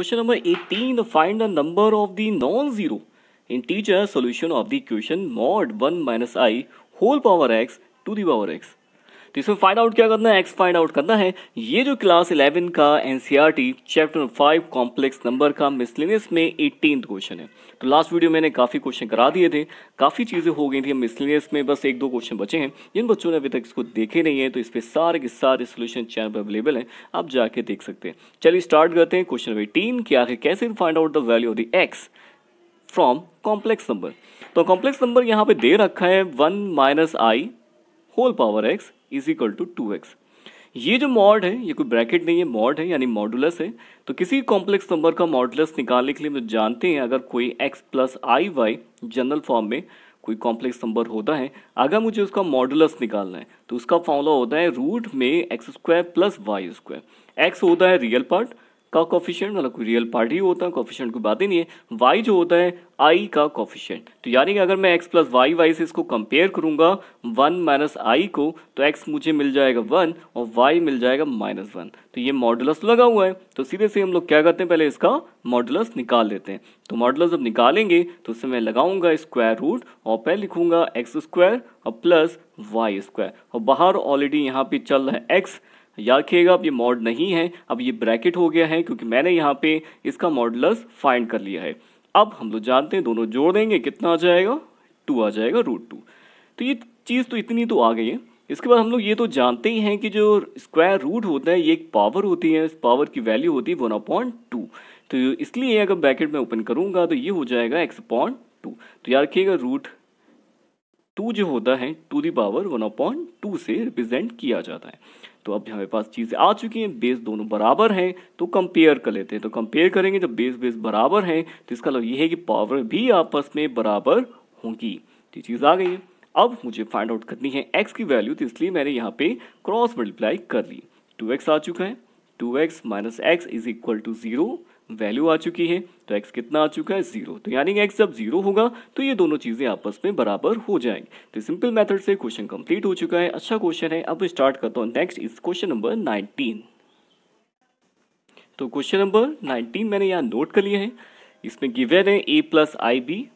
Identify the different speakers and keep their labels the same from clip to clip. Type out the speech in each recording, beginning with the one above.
Speaker 1: question number 18, find the number of the non-zero integer solution of the equation mod 1 minus i whole power x to the power x. तो इसमें find out क्या करना है x find out करना है ये जो class eleven का NCR chapter five complex number का मिसलिनियस में एटीन क्वेश्चन है तो लास्ट वीडियो मैंने काफ़ी क्वेश्चन करा दिए थे काफ़ी चीज़ें हो गई थी मिसलिनियस में बस एक दो क्वेश्चन बचे हैं जिन बच्चों ने अभी तक इसको देखे नहीं है तो इस पर सारे के सारे सोल्यूशन चैनल पर अवेलेबल है आप जाके देख सकते हैं चलिए स्टार्ट करते हैं क्वेश्चन नंबर एटीन कि आखिर कैसे find out the value of the x from complex number तो कॉम्प्लेक्स नंबर यहाँ पे दे रखा है one minus I whole power x is equal to two x ये जो मॉड है ये कोई ब्रैकेट नहीं है मॉड है यानी मॉडुलस है तो किसी कॉम्प्लेक्स नंबर का मॉडुलस निकालने के लिए हम जानते हैं अगर कोई x plus i y general form में कोई कॉम्प्लेक्स नंबर होता है अगर मुझे उसका मॉडुलस निकालना है तो उसका फॉर्मूला होता है रूट में x square plus Y square x होता है रियल पार्ट का कॉफिशियंट मतलब कोई रियल पार्ट ही होता है कॉफिशियंट कोई बात ही नहीं है वाई जो होता है आई का कॉफिशियंट तो यानी कि अगर मैं एक्स प्लस वाई वाई से इसको कंपेयर करूंगा वन माइनस आई को तो एक्स मुझे मिल जाएगा वन और वाई मिल जाएगा माइनस वन तो ये मॉडुलस लगा हुआ है तो सीधे से हम लोग क्या करते हैं पहले इसका मॉडुलस निकाल लेते हैं तो मॉडुलस जब निकालेंगे तो उससे मैं लगाऊंगा स्क्वायर रूट और पहले लिखूंगा एक्स स्क्वायर और प्लस वाई स्क्वायर और बाहर ऑलरेडी यहाँ पे चल रहा है एक्स याद रखिएगा अब ये मॉड नहीं है अब ये ब्रैकेट हो गया है क्योंकि मैंने यहाँ पे इसका मॉडलस फाइंड कर लिया है अब हम लोग जानते हैं दोनों जोड़ देंगे कितना आ जाएगा टू आ जाएगा रूट टू तो ये चीज़ तो इतनी तो आ गई है इसके बाद हम लोग ये तो जानते ही हैं कि जो स्क्वायर रूट होता है ये एक पावर होती है इस पावर की वैल्यू होती है वन अपॉइंट टू तो इसलिए अगर ब्रैकेट में ओपन करूंगा तो ये हो जाएगा एक्स अपॉइंट टू तो याद रखिएगा रूट टू जो होता है to the power one upon two से रिप्रेजेंट किया जाता है तो अब हमारे पास चीज़ें आ चुकी हैं बेस दोनों बराबर हैं तो कंपेयर कर लेते हैं तो कंपेयर करेंगे जब बेस बेस बराबर हैं तो इसका मतलब ये है कि पावर भी आपस में बराबर होंगी तो ये चीज़ आ गई है अब मुझे फाइंड आउट करनी है एक्स की वैल्यू तो इसलिए मैंने यहाँ पे क्रॉस मल्टीप्लाई कर ली टू एक्स आ चुका है two x minus x is equal to zero value आ चुकी है तो एक्स कितना आ चुका है जीरो तो यानी एक्स जब जीरो होगा तो ये दोनों चीजें आपस में बराबर हो जाएंगी तो सिंपल मेथड से क्वेश्चन कंप्लीट हो चुका है अच्छा क्वेश्चन है अब स्टार्ट करता हूँ नेक्स्ट इस क्वेश्चन नंबर नाइनटीन तो क्वेश्चन नंबर नाइनटीन मैंने यहाँ नोट कर लिया है इसमें गिवेन है a plus i B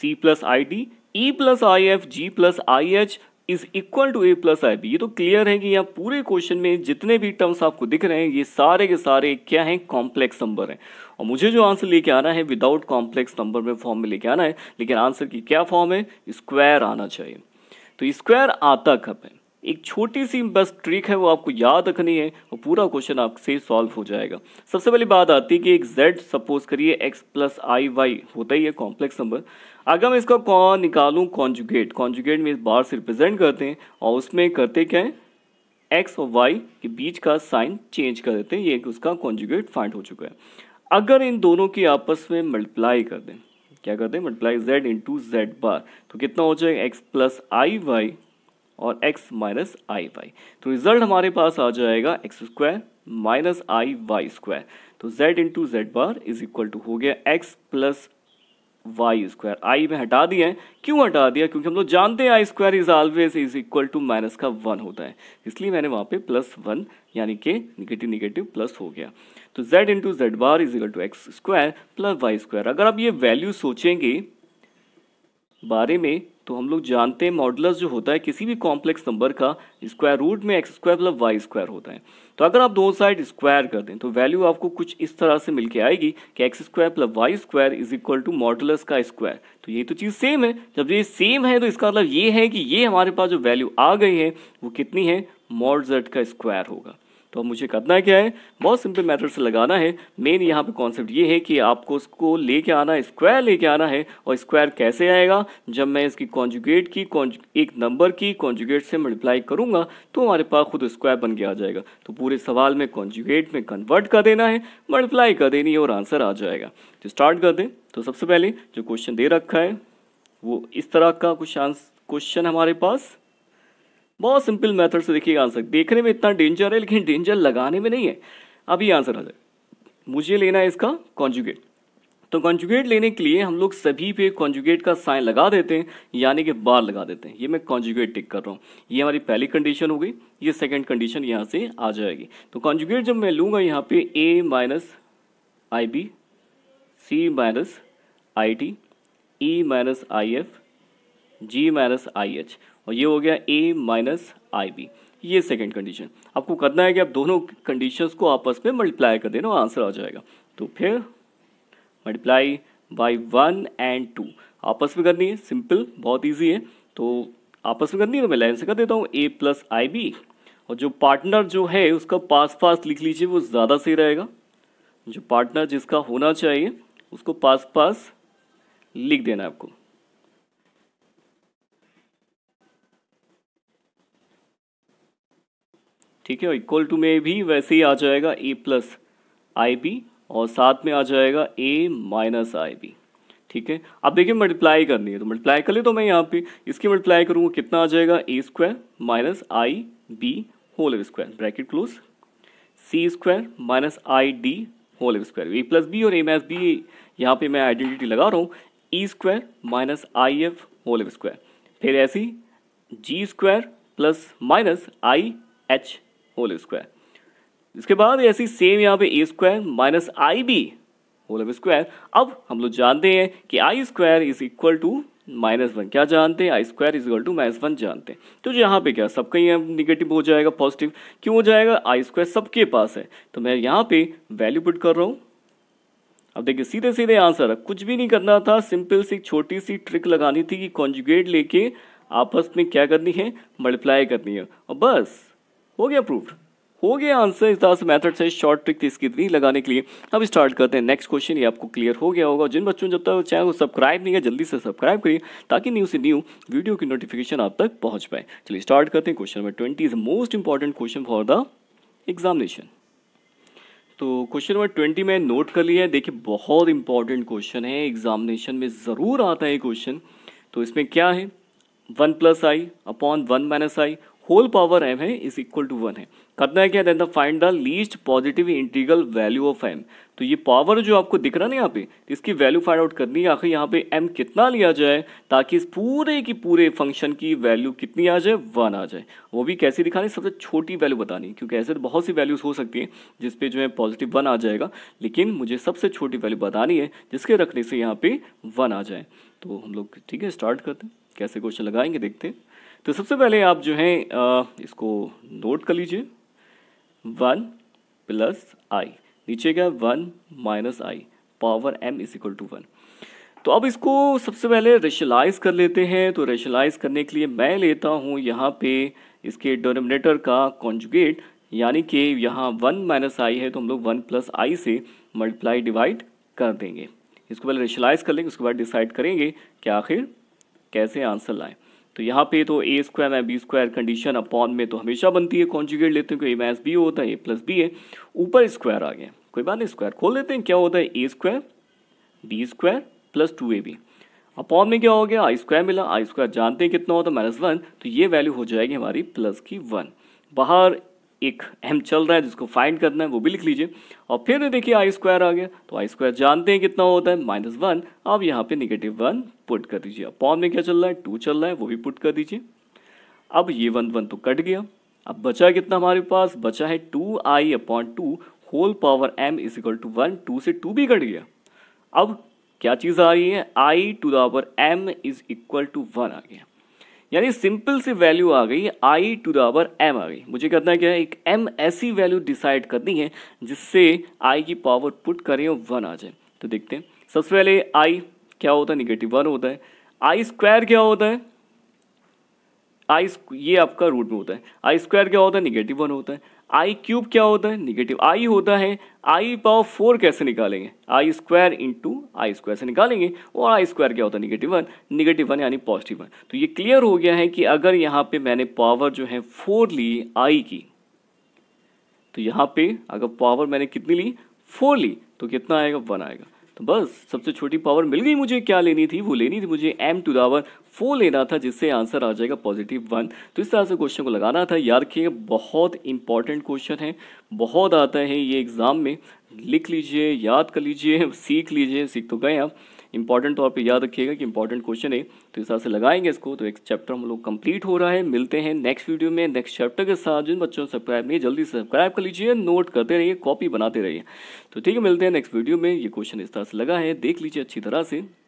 Speaker 1: c plus i d e plus i F g plus i h is equal to a plus i B ये तो क्लियर है कि यहाँ पूरे क्वेश्चन में जितने भी टर्म्स आपको दिख रहे हैं ये सारे के सारे क्या हैं कॉम्प्लेक्स नंबर हैं और मुझे जो आंसर लेके आना है विदाउट कॉम्प्लेक्स नंबर में फॉर्म में लेके आना है लेकिन आंसर की क्या फॉर्म है स्क्वायर आना चाहिए तो स्क्वायर आता कब है एक छोटी सी बस ट्रिक है वो आपको याद रखनी है और पूरा क्वेश्चन आपसे सॉल्व हो जाएगा सबसे पहली बात आती है कि एक जेड सपोज करिए एक्स प्लस आई वाई होता ही है कॉम्प्लेक्स नंबर अगर मैं इसका कौन निकालूं कॉन्जुगेट कॉन्जुगेट में इस बार से रिप्रेजेंट करते हैं और उसमें करते क्या है एक्स और वाई के बीच का साइन चेंज कर देते हैं ये उसका कॉन्जुगेट फाइंड हो चुका है अगर इन दोनों की आपस में मल्टीप्लाई कर दें क्या कर दें multiply z into Z bar तो कितना हो जाएगा एक्स प्लस आई वाई और एक्स माइनस आई वाई तो रिजल्ट हमारे पास आ जाएगा x square minus i y square तो Z into Z bar is equal to हो गया x plus Y square i में हटा दिया है क्यों हटा दिया क्योंकि हम लोग जानते हैं आई square is always is equal to minus का वन होता है इसलिए मैंने वहाँ पे प्लस वन यानी कि निगेटिव निगेटिव प्लस हो गया तो Z into Z bar is equal to X square plus Y square अगर आप ये वैल्यू सोचेंगे बारे में तो हम लोग जानते हैं मॉडलस जो होता है किसी भी कॉम्प्लेक्स नंबर का स्क्वायर रूट में x square plus Y square होता है तो अगर आप दोनों साइड स्क्वायर कर दें तो वैल्यू आपको कुछ इस तरह से मिलके आएगी कि X square plus Y square is equal to modulus का स्क्वायर तो ये तो चीज़ सेम है जब ये सेम है तो इसका मतलब ये है कि ये हमारे पास जो वैल्यू आ गई है वो कितनी है मॉडजट का स्क्वायर होगा तो अब मुझे करना क्या है बहुत सिंपल मेथड से लगाना है मेन यहाँ पे कॉन्सेप्ट ये है कि आपको उसको लेके आना है स्क्वायर लेके आना है और स्क्वायर कैसे आएगा जब मैं इसकी कॉन्जुगेट की एक नंबर की कॉन्जुगेट से मल्टीप्लाई करूँगा तो हमारे पास खुद स्क्वायर बन के आ जाएगा तो पूरे सवाल में कॉन्जुगेट में कन्वर्ट कर देना है मल्टीप्लाई कर देनी है और आंसर आ जाएगा तो स्टार्ट कर दें तो सबसे पहले जो क्वेश्चन दे रखा है वो इस तरह का कुछ आंस क्वेश्चन हमारे पास बहुत सिंपल मेथड से देखिएगा आंसर देखने में इतना डेंजर है लेकिन डेंजर लगाने में नहीं है अभी आंसर आ जाए मुझे लेना है इसका कॉन्जुगेट तो कॉन्जुगेट लेने के लिए हम लोग सभी पे कॉन्जुगेट का साइन लगा देते हैं यानी कि बार लगा देते हैं ये मैं कॉन्जुगेट टिक कर रहा हूँ ये हमारी पहली कंडीशन हो गई ये सेकंड कंडीशन यहाँ से आ जाएगी तो कॉन्जुगेट जब मैं लूँगा यहाँ पे A minus I B C minus I T E minus I F G minus I H और ये हो गया ए माइनस आई बी ये सेकेंड कंडीशन आपको करना है कि आप दोनों कंडीशन को आपस में मल्टीप्लाई कर देना आंसर आ जाएगा तो फिर multiply by one and two आपस में करनी है सिंपल बहुत ईजी है तो आपस में करनी है तो मैं लाइन से कर देता हूँ ए प्लस आई बी और जो पार्टनर जो है उसका पास पास लिख लीजिए वो ज़्यादा सही रहेगा जो पार्टनर जिसका होना चाहिए उसको पास पास लिख देना है आपको ठीक है इक्वल टू में भी वैसे ही आ जाएगा ए प्लस आई बी और साथ में आ जाएगा ए माइनस आई बी ठीक है अब देखिए मल्टीप्लाई करनी है तो मल्टीप्लाई कर ले तो मैं यहाँ पे इसकी मल्टीप्लाई करूँगा कितना आ जाएगा A square minus I B whole square bracket close C square minus I D whole square A plus B और ए माइनस बी यहाँ पे मैं आइडेंटिटी लगा रहा हूँ E square minus I F whole square फिर ऐसी G square plus minus I H whole square इसके बाद ऐसी सेम यहाँ पे A square minus I B whole of square अब हम लोग जानते हैं कि I square is equal to minus one क्या जानते हैं आई square is equal to minus one जानते हैं तो यहाँ पे क्या सबका ही निगेटिव हो जाएगा पॉजिटिव क्यों हो जाएगा आई स्क्वायर सबके पास है तो मैं यहाँ पे वैल्यू पुट कर रहा हूँ अब देखिए सीधे सीधे आंसर है कुछ भी नहीं करना था सिंपल सी छोटी सी ट्रिक लगानी थी कि कॉन्जुगेट लेके आपस में क्या करनी है मल्टीप्लाई करनी है और बस हो गया अप्रूव्ड हो गया आंसर दस मेथड से शॉर्ट ट्रिक थी इसकी इतनी लगाने के लिए अब स्टार्ट करते हैं नेक्स्ट क्वेश्चन ये आपको क्लियर हो गया होगा जिन बच्चों ने जब तक चैनल को सब्सक्राइब नहीं किया जल्दी से सब्सक्राइब करिए ताकि न्यू से न्यू वीडियो की नोटिफिकेशन आप तक पहुंच पाए चलिए स्टार्ट करते हैं question number twenty is most important question for the examination तो क्वेश्चन नंबर ट्वेंटी में नोट कर लिया है देखिए बहुत इंपॉर्टेंट क्वेश्चन है एग्जामिनेशन में ज़रूर आता है क्वेश्चन तो इसमें क्या है one plus I upon one minus I whole power M है इज इक्वल टू वन है करना है क्या then find the least positive integral value of M तो ये पावर जो आपको दिख रहा ना यहाँ पे तो इसकी वैल्यू फाइंड आउट करनी है आखिर यहाँ पे एम कितना लिया जाए ताकि इस पूरे की पूरे फंक्शन की वैल्यू कितनी आ जाए वन आ जाए वो भी कैसे दिखानी सबसे छोटी वैल्यू बतानी क्योंकि ऐसे तो बहुत सी वैल्यूज हो सकती है जिसपे जो है पॉजिटिव वन आ जाएगा लेकिन मुझे सबसे छोटी वैल्यू बतानी है जिसके रखने से यहाँ पे वन आ जाए तो हम लोग ठीक है स्टार्ट करते हैं कैसे क्वेश्चन लगाएंगे देखते हैं तो सबसे पहले आप जो है इसको नोट कर लीजिए वन प्लस आई नीचे गया one minus I power M is equal to one तो अब इसको सबसे पहले रेशलाइज कर लेते हैं तो रेशलाइज करने के लिए मैं लेता हूँ यहाँ पे इसके डोनोमिनेटर का कॉन्जुगेट यानी कि यहाँ वन माइनस आई है तो हम लोग वन प्लस आई से मल्टीप्लाई डिवाइड कर देंगे इसको पहले रेशलाइज कर लेंगे उसके बाद डिसाइड करेंगे कि आखिर कैसे आंसर लाएँ तो यहाँ पे तो ए स्क्वायर है बी स्क्वायर कंडीशन अपॉन में तो हमेशा बनती है कॉन्जुगेट लेते हैं क्योंकि ए माइनस बी होता है ए प्लस बी है ऊपर स्क्वायर आ गया कोई बात नहीं स्क्वायर खोल लेते हैं क्या होता है A square B square plus two A B upon में क्या हो गया आई स्क्वायर मिला आई स्क्वायर जानते हैं कितना होता है माइनस वन तो ये वैल्यू हो जाएगी हमारी प्लस की वन बाहर एक एम चल रहा है जिसको फाइंड करना है वो भी लिख लीजिए और फिर देखिए आई स्क्वायर आ गया तो आई स्क्वायर जानते हैं कितना होता है माइनस वन अब यहाँ पे निगेटिव वन पुट कर दीजिए अपॉन में क्या चल रहा है टू चल रहा है वो भी पुट कर दीजिए अब ये वन वन तो कट गया अब बचा कितना हमारे पास बचा है two I upon two whole power M is equal to one two से टू भी कट गया अब क्या चीज़ आ रही है I to the power M is equal to one आ गया यानी सिंपल सी वैल्यू आ गई आई टू दावर एम आ गई मुझे करना क्या है एक एम ऐसी वैल्यू डिसाइड करनी है जिससे आई की पावर पुट करें और वन आ जाए तो देखते हैं सबसे पहले आई क्या होता है निगेटिव वन होता है आई स्क्वायर क्या होता है आई ये आपका रूट में होता है आई स्क्वायर क्या होता है निगेटिव वन होता है आई क्यूब क्या होता है निगेटिव आई होता है आई पावर फोर कैसे निकालेंगे I square into I square से निकालेंगे और आई स्क्वायर क्या होता है निगेटिव वन निगेटिव वन यानी पॉजिटिव वन तो ये क्लियर हो गया है कि अगर यहाँ पे मैंने पावर जो है फोर ली आई की तो यहाँ पे अगर पावर मैंने कितनी ली फोर ली तो कितना आएगा वन आएगा बस सबसे छोटी पावर मिल गई मुझे क्या लेनी थी वो लेनी थी मुझे एम टू दावर फोर लेना था जिससे आंसर आ जाएगा पॉजिटिव वन तो इस तरह से क्वेश्चन को लगाना था यार रखिए बहुत इंपॉर्टेंट क्वेश्चन है बहुत आता है ये एग्ज़ाम में लिख लीजिए याद कर लीजिए सीख लीजिए सीख तो गए आप इंपॉर्टेंट तौर आप याद रखिएगा कि इंपॉर्टेंट क्वेश्चन है तो इस तरह से लगाएंगे इसको तो एक चैप्टर हम लोग कंप्लीट हो रहा है मिलते हैं नेक्स्ट वीडियो में नेक्स्ट चैप्टर के साथ जिन बच्चों ने सब्सक्राइब नहीं जल्दी सब्सक्राइब कर लीजिए नोट करते रहिए कॉपी बनाते रहिए तो ठीक है मिलते हैं नेक्स्ट वीडियो में ये क्वेश्चन इस तरह से लगा है देख लीजिए अच्छी तरह से